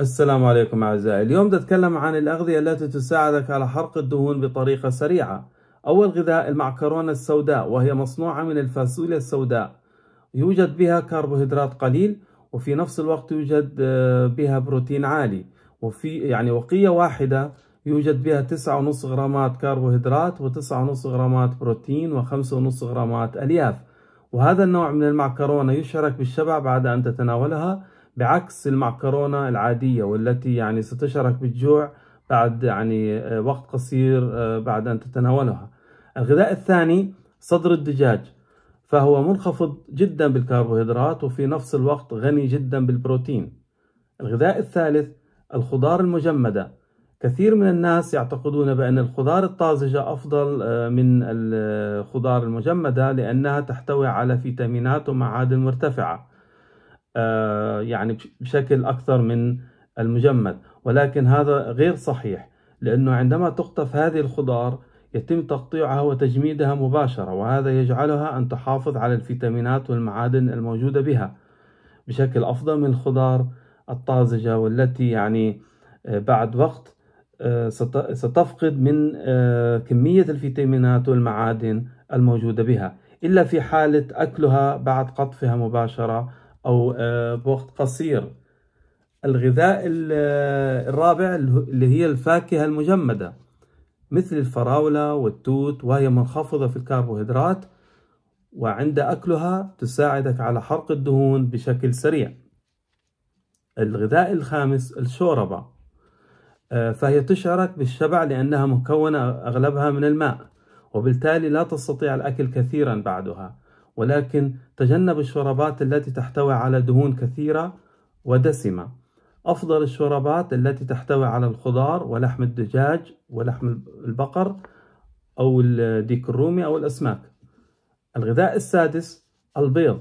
السلام عليكم أعزائي اليوم بتكلم عن الأغذية التي تساعدك على حرق الدهون بطريقة سريعة أول غذاء المعكرونة السوداء وهي مصنوعة من الفاصوليا السوداء يوجد بها كربوهيدرات قليل وفي نفس الوقت يوجد آه، بها بروتين عالي وفي يعني وقية واحدة يوجد بها تسعة ونص غرامات كربوهيدرات وتسعة ونص غرامات بروتين وخمسة ونص غرامات ألياف وهذا النوع من المعكرونة يشعرك بالشبع بعد أن تتناولها بعكس المعكرونة العادية والتي يعني ستشعرك بالجوع بعد يعني آه، وقت قصير آه، بعد أن تتناولها الغذاء الثاني صدر الدجاج فهو منخفض جدا بالكربوهيدرات وفي نفس الوقت غني جدا بالبروتين الغذاء الثالث الخضار المجمدة كثير من الناس يعتقدون بأن الخضار الطازجة أفضل آه، من الخضار المجمدة لأنها تحتوي على فيتامينات ومعادن مرتفعة آه، يعني بشكل أكثر من المجمد ولكن هذا غير صحيح لأنه عندما تقطف هذه الخضار يتم تقطيعها وتجميدها مباشرة وهذا يجعلها أن تحافظ على الفيتامينات والمعادن الموجودة بها بشكل أفضل من الخضار الطازجة والتي يعني آه، بعد وقت آه، ستفقد من كمية الفيتامينات والمعادن الموجودة بها إلا في حالة أكلها بعد قطفها مباشرة أو آه، بوقت قصير الغذاء آه، الرابع اللي هي الفاكهة المجمدة مثل الفراولة والتوت وهي منخفضة في الكربوهيدرات وعند أكلها تساعدك على حرق الدهون بشكل سريع الغذاء الخامس الشوربة آه، فهي تشعرك بالشبع لأنها مكونة أغلبها من الماء وبالتالي لا تستطيع الأكل كثيرا بعدها ولكن تجنب الشربات التي تحتوي على دهون كثيرة ودسمة أفضل الشربات التي تحتوي على الخضار ولحم الدجاج ولحم البقر أو الديك الرومي أو الأسماك الغذاء السادس البيض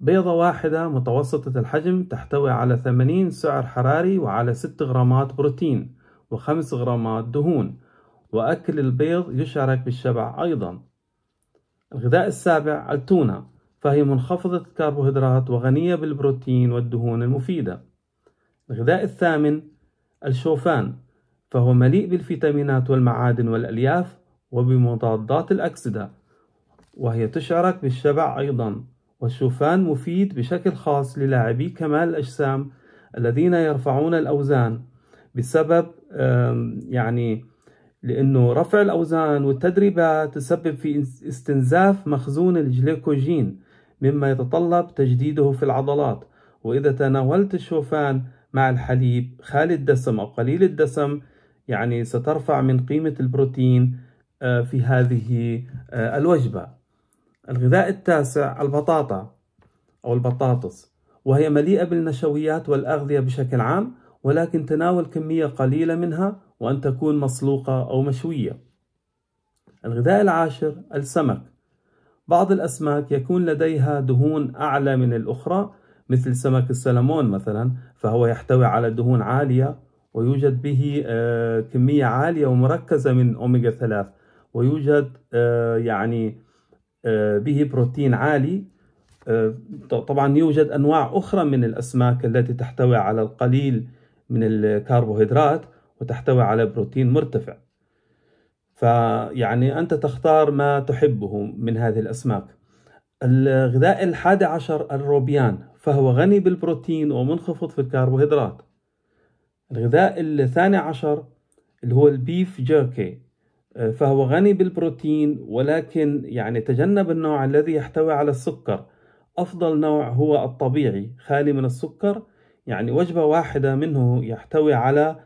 بيضة واحدة متوسطة الحجم تحتوي على 80 سعر حراري وعلى 6 غرامات بروتين و5 غرامات دهون وأكل البيض يشعرك بالشبع أيضا الغذاء السابع التونة فهي منخفضة الكربوهيدرات وغنية بالبروتين والدهون المفيدة الغذاء الثامن الشوفان فهو مليء بالفيتامينات والمعادن والألياف وبمضادات الأكسدة وهي تشعرك بالشبع أيضا والشوفان مفيد بشكل خاص للاعبي كمال الأجسام الذين يرفعون الأوزان بسبب يعني لأنه رفع الأوزان والتدريبات تسبب في استنزاف مخزون الجليكوجين مما يتطلب تجديده في العضلات وإذا تناولت الشوفان مع الحليب خالي الدسم أو قليل الدسم يعني سترفع من قيمة البروتين آه، في هذه آه، الوجبة الغذاء التاسع البطاطا أو البطاطس وهي مليئة بالنشويات والأغذية بشكل عام ولكن تناول كمية قليلة منها وأن تكون مسلوقة أو مشوية. الغذاء العاشر السمك. بعض الأسماك يكون لديها دهون أعلى من الأخرى مثل سمك السلمون مثلا فهو يحتوي على دهون عالية ويوجد به آه، كمية عالية ومركزة من أوميجا 3 ويوجد آه، يعني آه، به بروتين عالي طبعا يوجد أنواع أخرى من الأسماك التي تحتوي على القليل من الكربوهيدرات وتحتوي على بروتين مرتفع فيعني أنت تختار ما تحبه من هذه الأسماك الغذاء الحادي عشر الروبيان فهو غني بالبروتين ومنخفض في الكربوهيدرات الغذاء الثاني عشر اللي هو البيف جيركي فهو غني بالبروتين ولكن يعني تجنب النوع الذي يحتوي على السكر أفضل نوع هو الطبيعي خالي من السكر يعني وجبة واحدة منه يحتوي على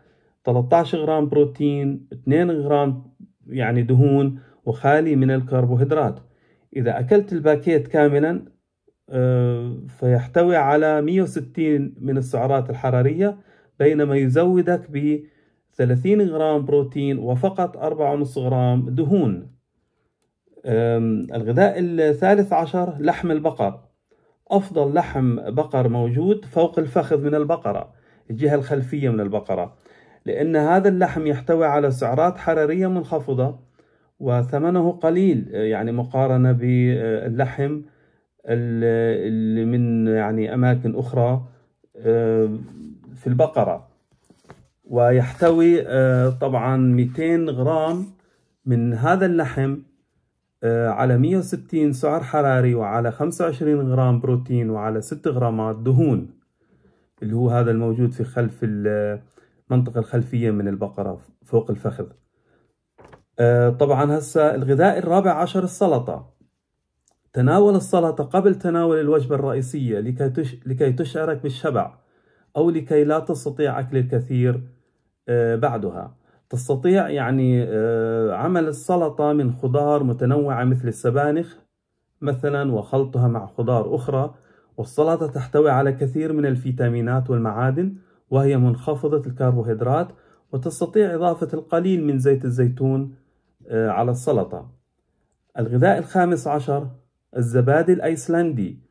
13 غرام بروتين 2 غرام يعني دهون وخالي من الكربوهيدرات إذا أكلت الباكيت كاملا آه، فيحتوي على 160 من السعرات الحرارية بينما يزودك ب 30 غرام بروتين وفقط 4.5 غرام دهون الغذاء الثالث عشر لحم البقر أفضل لحم بقر موجود فوق الفخذ من البقرة الجهة الخلفية من البقرة لأن هذا اللحم يحتوي على سعرات حرارية منخفضة وثمنه قليل يعني مقارنة باللحم اللي من يعني أماكن أخرى آه، في البقرة ويحتوي آه، طبعا 200 غرام من هذا اللحم آه، على 160 سعر حراري وعلى 25 غرام بروتين وعلى 6 غرامات دهون اللي هو هذا الموجود في خلف المنطقة الخلفية من البقرة فوق الفخذ آه، طبعا هسه الغذاء الرابع عشر السلطة تناول السلطة قبل تناول الوجبة الرئيسية لكي, تش... لكي تشعرك بالشبع أو لكي لا تستطيع أكل الكثير آه، بعدها تستطيع يعني آه، عمل السلطة من خضار متنوعة مثل السبانخ مثلا وخلطها مع خضار أخرى والسلطة تحتوي على كثير من الفيتامينات والمعادن وهي منخفضة الكربوهيدرات وتستطيع إضافة القليل من زيت الزيتون آه، على السلطة الغذاء الخامس عشر الزبادي الأيسلندي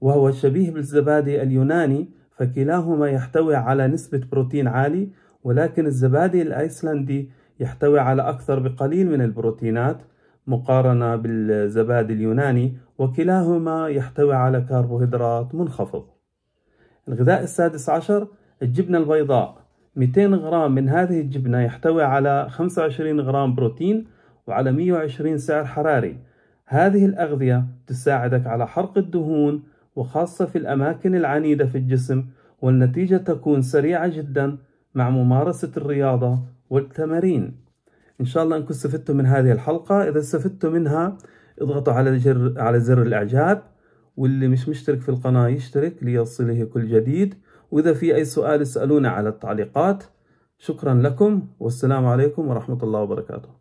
وهو شبيه بالزبادي اليوناني فكلاهما يحتوي على نسبة بروتين عالي ولكن الزبادي الأيسلندي يحتوي على أكثر بقليل من البروتينات مقارنة بالزبادي اليوناني وكلاهما يحتوي على كربوهيدرات منخفض الغذاء السادس عشر الجبنة البيضاء 200 غرام من هذه الجبنة يحتوي على 25 غرام بروتين وعلى 120 سعر حراري هذه الأغذية تساعدك على حرق الدهون وخاصة في الأماكن العنيدة في الجسم والنتيجة تكون سريعة جدا مع ممارسة الرياضة والتمارين إن شاء الله أنكم استفدتم من هذه الحلقة إذا استفدتم منها اضغطوا على زر, على زر الإعجاب واللي مش مشترك في القناة يشترك ليصله كل جديد وإذا في أي سؤال اسألونا على التعليقات شكرا لكم والسلام عليكم ورحمة الله وبركاته